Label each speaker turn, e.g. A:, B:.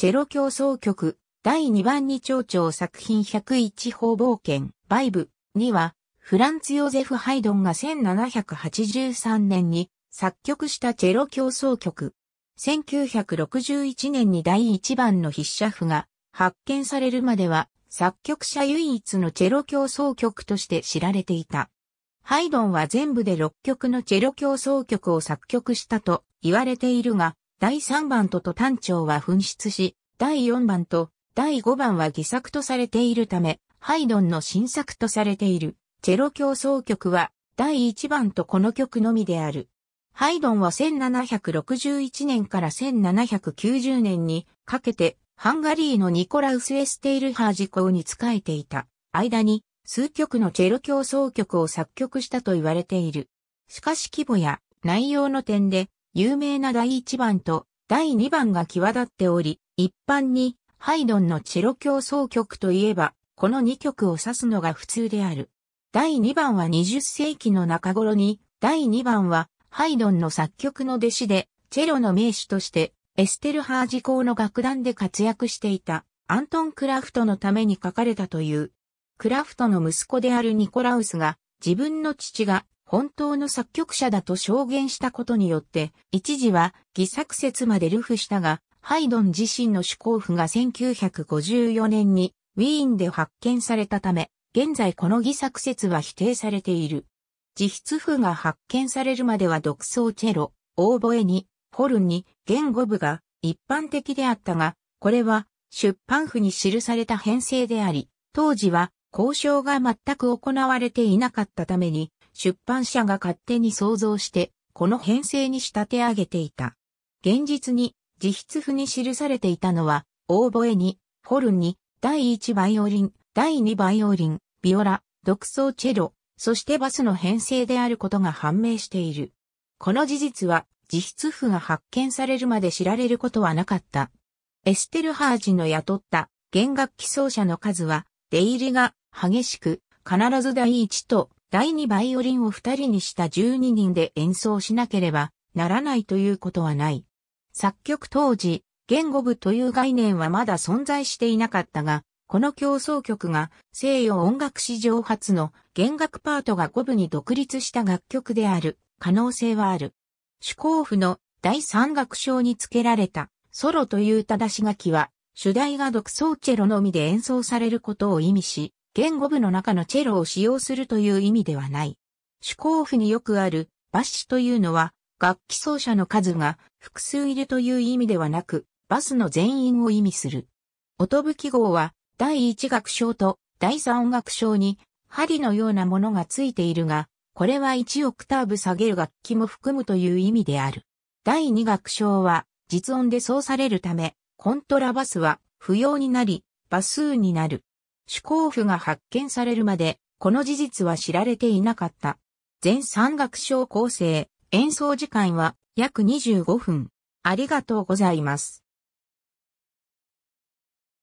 A: チェロ協奏曲、第2番に長調作品101方冒険、バイブには、フランツ・ヨゼフ・ハイドンが1783年に作曲したチェロ協奏曲。1961年に第1番の筆者譜が発見されるまでは作曲者唯一のチェロ協奏曲として知られていた。ハイドンは全部で6曲のチェロ協奏曲を作曲したと言われているが、第3番とと単調は紛失し、第4番と第5番は偽作とされているため、ハイドンの新作とされている、チェロ競争曲は、第1番とこの曲のみである。ハイドンは1761年から1790年にかけて、ハンガリーのニコラウス・エステイルハージ公に仕えていた間に、数曲のチェロ競争曲を作曲したと言われている。しかし規模や内容の点で、有名な第1番と第2番が際立っており、一般にハイドンのチェロ競争曲といえば、この2曲を指すのが普通である。第2番は20世紀の中頃に、第2番はハイドンの作曲の弟子で、チェロの名手としてエステルハージ校の楽団で活躍していたアントン・クラフトのために書かれたという。クラフトの息子であるニコラウスが自分の父が本当の作曲者だと証言したことによって、一時は偽作説まで流布したが、ハイドン自身の思考譜が1954年にウィーンで発見されたため、現在この偽作説は否定されている。自筆譜が発見されるまでは独奏チェロ、オーボエに、ホルンに、言語部が一般的であったが、これは出版譜に記された編成であり、当時は交渉が全く行われていなかったために、出版社が勝手に想像して、この編成に仕立て上げていた。現実に、自筆譜に記されていたのは、オーボエに、ホルンに、第1バイオリン、第2バイオリン、ビオラ、独奏チェロ、そしてバスの編成であることが判明している。この事実は、自筆譜が発見されるまで知られることはなかった。エステルハージの雇った弦楽器奏者の数は、出入りが激しく、必ず第一と第2バイオリンを2人にした12人で演奏しなければならないということはない。作曲当時、言語部という概念はまだ存在していなかったが、この競争曲が西洋音楽史上初の弦楽パートが語部に独立した楽曲である可能性はある。主候補の第三楽章に付けられたソロという正し書きは主題が独奏チェロのみで演奏されることを意味し、言語部の中のチェロを使用するという意味ではない。主候補によくある、バッシというのは、楽器奏者の数が複数いるという意味ではなく、バスの全員を意味する。音部記号は、第一楽章と第三音楽章に、針のようなものがついているが、これは1オクターブ下げる楽器も含むという意味である。第二楽章は、実音で奏されるため、コントラバスは不要になり、バスーになる。主考譜が発見されるまで、この事実は知られていなかった。全山楽章構成、演奏時間は約25分。ありがとうございます。